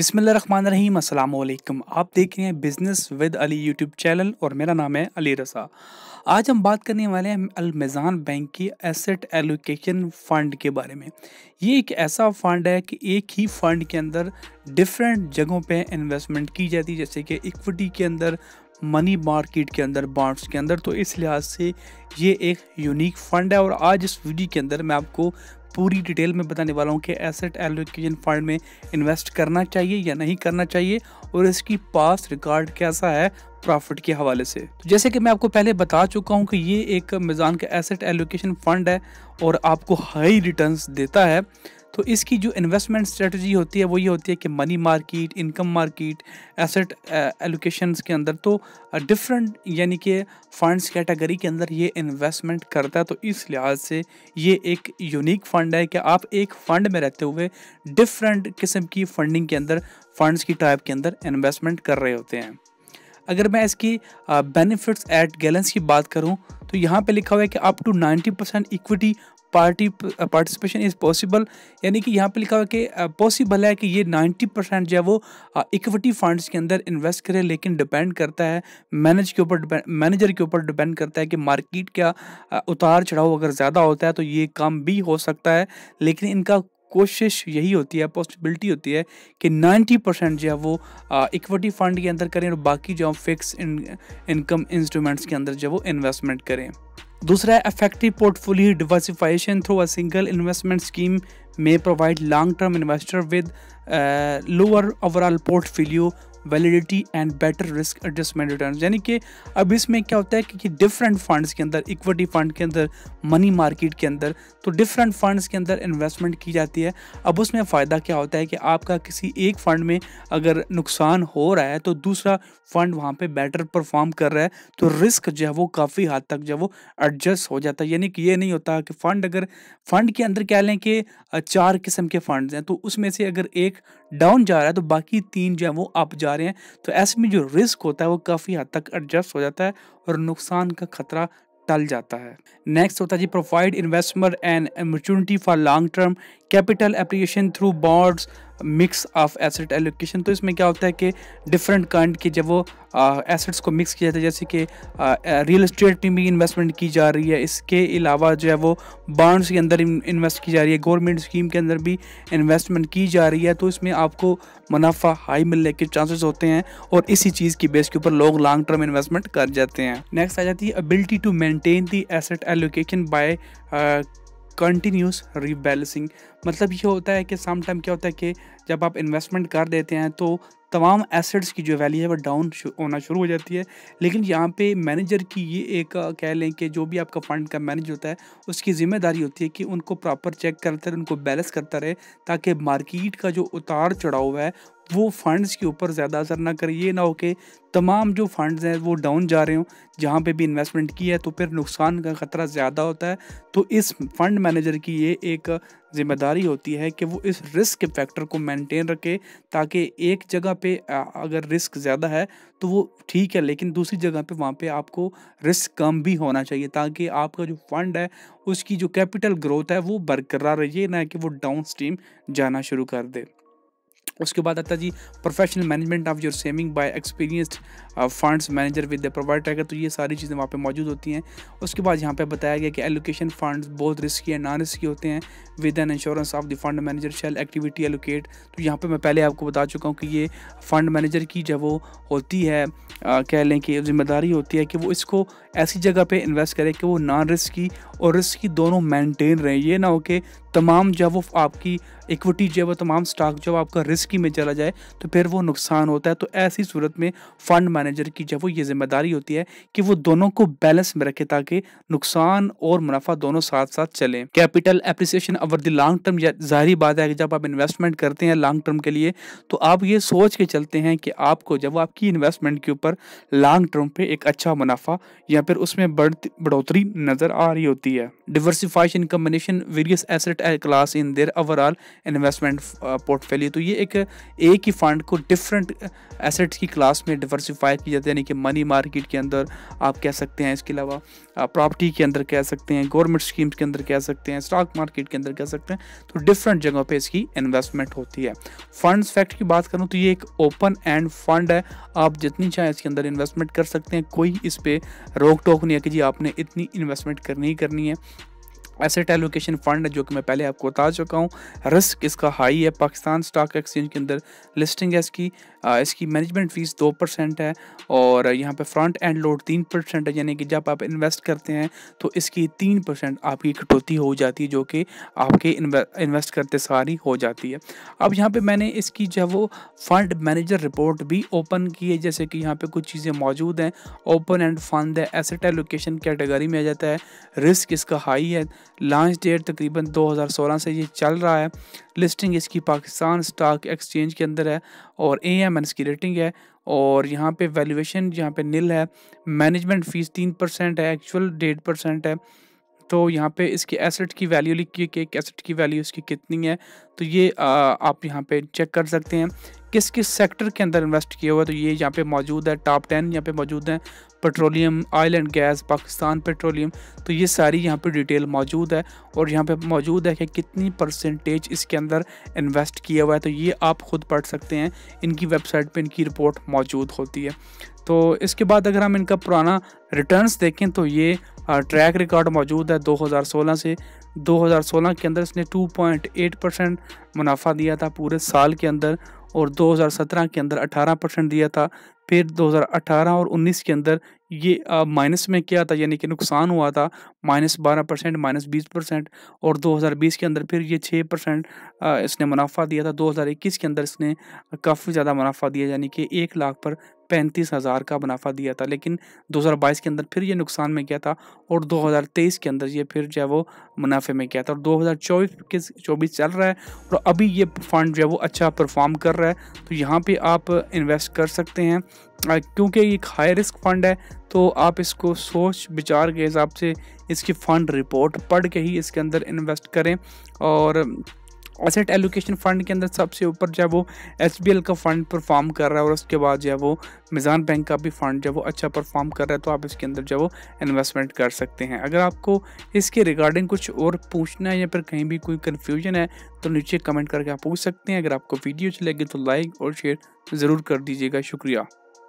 बिसमीम अल्लाम आप देख रहे हैं business with Ali YouTube channel और मेरा नाम है अली रसा आज हम बात करने वाले हैं अलमेज़ान बैंक की एसेट एलोकेशन फ़ंड के बारे में ये एक ऐसा फ़ंड है कि एक ही फ़ंड के अंदर डिफरेंट जगहों पे इन्वेस्टमेंट की जाती है जैसे कि इक्विटी के अंदर मनी मार्केट के अंदर बॉन्ड्स के अंदर तो इस लिहाज से ये एक यूनिक फ़ंड है और आज इस वीडियो के अंदर मैं आपको पूरी डिटेल में बताने वाला हूँ कि एसेट एलोकेशन फंड में इन्वेस्ट करना चाहिए या नहीं करना चाहिए और इसकी पास रिकॉर्ड कैसा है प्रॉफिट के हवाले से तो जैसे कि मैं आपको पहले बता चुका हूँ कि ये एक मिज़ान का एसेट एलोकेशन फंड है और आपको हाई रिटर्न्स देता है तो इसकी जो इन्वेस्टमेंट स्ट्रेटजी होती है वो ये होती है कि money market income market asset allocation के अंदर तो डिफरेंट uh, यानी कि फंड्स कैटेगरी के अंदर ये इन्वेस्टमेंट करता है तो इस लिहाज से ये एक यूनिक फंड है कि आप एक फंड में रहते हुए डिफरेंट किस्म की फंडिंग के अंदर फंड्स की टाइप के अंदर इन्वेस्टमेंट कर रहे होते हैं अगर मैं इसकी बेनिफिट्स एट गैलेंस की बात करूं तो यहाँ पे लिखा हुआ है कि up to 90 percent equity party participation is possible यानी कि यहाँ पे लिखा हुआ कि पॉसिबल है कि ये 90 परसेंट जो है वो इक्विटी फंड्स के अंदर इन्वेस्ट करें लेकिन डिपेंड करता है मैनेज के ऊपर मैनेजर के ऊपर डिपेंड करता है कि मार्केट का उतार चढ़ाव अगर ज़्यादा होता है तो ये काम भी हो सकता है लेकिन इनका कोशिश यही होती है पॉसिबिलिटी होती है कि 90 परसेंट जो है वो इक्विटी फंड के अंदर करें और बाकी जो हम फिक्स इनकम इंस्ट्रूमेंट्स के अंदर जो है वो इन्वेस्टमेंट करें दूसरा है effective portfolio diversification through a single investment scheme में provide long term investor with lower overall portfolio validity and better risk adjustment return यानी कि अब इसमें क्या होता है कि, डिफरेंट फंड्स के अंदर इक्विटी फंड के अंदर मनी मार्केट के अंदर तो डिफरेंट फंड्स के अंदर इन्वेस्टमेंट की जाती है अब उसमें फ़ायदा क्या होता है कि आपका किसी एक फ़ंड में अगर नुकसान हो रहा है तो दूसरा फंड वहाँ पर बेटर परफॉर्म कर रहा है तो रिस्क जो है वो काफ़ी हद तक जो है वो एडजस्ट हो जाता है यानी कि ये नहीं होता कि फ़ंड अगर फ़ंड के अंदर कह लें कि चार किस्म के फंड्स हैं तो उसमें से अगर एक डाउन जा रहा है तो बाकी तीन जो है वो अप जा रहे हैं तो ऐसे में जो रिस्क होता है वो काफ़ी हद तक एडजस्ट हो जाता है और नुकसान का खतरा टल जाता है नेक्स्ट होता है जी provide investment and opportunity for long term capital appreciation through bonds mix of asset allocation तो इसमें क्या होता है कि डिफरेंट काइंड के जब वो एसेट्स को मिक्स किया जाता है जैसे कि रियल इस्टेट में भी इन्वेस्टमेंट की जा रही है इसके अलावा जो है वो बॉन्ड्स के अंदर इन्वेस्ट की जा रही है गवर्नमेंट स्कीम के अंदर भी इन्वेस्टमेंट की जा रही है तो इसमें आपको मुनाफा हाई मिलने के चांसेस होते हैं और इसी चीज़ की बेस के ऊपर लोग लॉन्ग टर्म इन्वेस्टमेंट कर जाते हैं नेक्स्ट आ जाती है ability to maintain the asset allocation by continuous rebalancing मतलब ये होता है कि सम टाइम क्या होता है कि जब आप इन्वेस्टमेंट कर देते हैं तो तमाम एसेट्स की जो वैल्यू है वो डाउन होना शुरू हो जाती है लेकिन यहाँ पे मैनेजर की ये एक कह लें कि जो भी आपका फंड का मैनेज होता है उसकी जिम्मेदारी होती है कि उनको प्रॉपर चेक करता रहे उनको बैलेंस करता रहे ताकि मार्केट का जो उतार चढ़ाव है वो फंड्स के ऊपर ज़्यादा असर ना करे ये ना हो कि तमाम जो फंड्स हैं वो डाउन जा रहे हों जहाँ पे भी इन्वेस्टमेंट की है तो फिर नुकसान का ख़तरा ज़्यादा होता है तो इस फंड मैनेजर की ये एक जिम्मेदारी होती है कि वो इस रिस्क फैक्टर को मेंटेन रखे ताकि एक जगह पे अगर रिस्क ज़्यादा है तो वो ठीक है लेकिन दूसरी जगह पे वहाँ पे आपको रिस्क कम भी होना चाहिए ताकि आपका जो फंड है उसकी जो कैपिटल ग्रोथ है वो बरकरार रहे ना कि वो डाउन स्ट्रीम जाना शुरू कर दे उसके बाद आता जी professional management of your saving by experienced funds manager with the provide tracker तो ये सारी चीज़ें वहाँ पे मौजूद होती हैं उसके बाद यहाँ पे बताया गया कि एलोकेशन फंड्स बहुत रिस्की एंड नॉन रिस्की होते हैं with an insurance of the fund manager shall activity allocate तो यहाँ पर मैं पहले आपको बता चुका हूँ कि ये फंड मैनेजर की जब वो होती है आ, uh, कह लें कि जिम्मेदारी होती है कि वो इसको ऐसी जगह पर इन्वेस्ट करें कि वो नॉन रिस्की और रिस्की दोनों मेनटेन रहें ये ना हो कि तमाम जब वो आपकी इक्विटी जो वो तमाम स्टॉक जो आपका रिस्क रिस्की में चला जाए तो फिर वो नुकसान होता है तो ऐसी सूरत में फंड मैनेजर की जब वो ये जिम्मेदारी होती है कि वो दोनों को बैलेंस में रखे ताकि नुकसान और मुनाफा दोनों साथ साथ चले capital appreciation over the long term जाहिर बात है कि जब आप इन्वेस्टमेंट करते हैं लॉन्ग टर्म के लिए तो आप ये सोच के चलते हैं कि आपको जब आपकी इन्वेस्टमेंट के ऊपर लॉन्ग टर्म पे एक अच्छा मुनाफा या फिर उसमें बढ़ोतरी नजर आ रही होती है diversification combination various asset class in their overall investment portfolio तो ये एक एक ही फंड को डिफरेंट एसेट्स uh, की क्लास में डिवर्सिफाई की जाती है यानी कि मनी मार्केट के अंदर आप कह सकते हैं इसके अलावा प्रॉपर्टी uh, के अंदर कह सकते हैं गवर्नमेंट स्कीम्स के अंदर कह सकते हैं स्टॉक मार्केट के अंदर कह सकते हैं तो डिफरेंट जगहों पर इसकी इन्वेस्टमेंट होती है फंड्स फैक्ट की बात करूँ तो ये एक ओपन एंड फंड है आप जितनी चाहें इसके अंदर इन्वेस्टमेंट कर सकते हैं कोई इस पर रोक टोक नहीं है कि जी आपने इतनी इन्वेस्टमेंट करनी ही करनी है एसेट एलोकेशन फंड है जो कि मैं पहले आपको बता चुका हूँ रिस्क इसका हाई है पाकिस्तान स्टॉक एक्सचेंज के अंदर लिस्टिंग है इसकी इसकी मैनेजमेंट फीस दो परसेंट है और यहाँ पे फ्रंट एंड लोड तीन परसेंट है यानी कि जब आप इन्वेस्ट करते हैं तो इसकी तीन परसेंट आपकी कटौती हो जाती है जो कि आपके इन्वेस्ट करते सारी हो जाती है अब यहाँ पर मैंने इसकी जो वो फंड मैनेजर रिपोर्ट भी ओपन की है जैसे कि यहाँ पर कुछ चीज़ें मौजूद हैं ओपन एंड फंड है एसेट एलोकेशन कैटेगरी में आ जाता है रिस्क इसका हाई है लॉन्च डेट तकरीबन 2016 से ये चल रहा है लिस्टिंग इसकी पाकिस्तान स्टॉक एक्सचेंज के अंदर है और ए एम एन इसकी रेटिंग है और यहाँ पे वैल्यूएशन यहाँ पे नील है मैनेजमेंट फ़ीस तीन परसेंट है एक्चुअल डेढ़ परसेंट है तो यहाँ पे इसके एसेट की वैल्यू लिखी है कि एक एसेट की वैल्यू इसकी कितनी है तो ये आ, आप यहाँ पे चेक कर सकते हैं किस किस सेक्टर के अंदर इन्वेस्ट किया हुआ है तो ये यहाँ पे मौजूद है टॉप टेन यहाँ पे मौजूद हैं petroleum oil and gas Pakistan petroleum तो ये सारी यहाँ पे डिटेल मौजूद है और यहाँ पे मौजूद है कि कितनी परसेंटेज इसके अंदर इन्वेस्ट किया हुआ है तो ये आप खुद पढ़ सकते हैं इनकी वेबसाइट पर इनकी रिपोर्ट मौजूद होती है तो इसके बाद अगर हम इनका पुराना रिटर्न देखें तो ये ट्रैक रिकॉर्ड मौजूद है 2016 से 2016 के अंदर इसने 2.8 परसेंट मुनाफा दिया था पूरे साल के अंदर और 2017 के अंदर 18 परसेंट दिया था फिर 2018 और 19 के अंदर ये माइनस में क्या था यानी कि नुकसान हुआ था माइनस बारह परसेंट माइनस बीस परसेंट और 2020 के अंदर फिर ये छः परसेंट इसने मुनाफा दिया था 2021 के अंदर इसने काफ़ी ज़्यादा मुनाफा दिया यानी कि एक लाख पर पैंतीस हज़ार का मुनाफा दिया था लेकिन 2022 के अंदर फिर ये नुकसान में गया था और 2023 के अंदर ये फिर जो है वो मुनाफे में गया था और 2024 के 24 चल रहा है और अभी ये फंड जो है वो अच्छा परफॉर्म कर रहा है तो यहाँ पे आप इन्वेस्ट कर सकते हैं क्योंकि ये एक हाई रिस्क फंड है तो आप इसको सोच विचार के हिसाब से इसकी फ़ंड रिपोर्ट पढ़ के ही इसके अंदर इन्वेस्ट करें और एसेट एलोकेशन फंड के अंदर सबसे ऊपर जो है वो एस का फंड परफॉर्म कर रहा है और उसके बाद जो है वो मिज़ान बैंक का भी फंड जो है वो अच्छा परफॉर्म कर रहा है तो आप इसके अंदर जो है वो इन्वेस्टमेंट कर सकते हैं अगर आपको इसके रिगार्डिंग कुछ और पूछना है या फिर कहीं भी कोई कन्फ्यूजन है तो नीचे कमेंट करके आप पूछ सकते हैं अगर आपको वीडियो अच्छी लगे तो लाइक और शेयर ज़रूर कर दीजिएगा शुक्रिया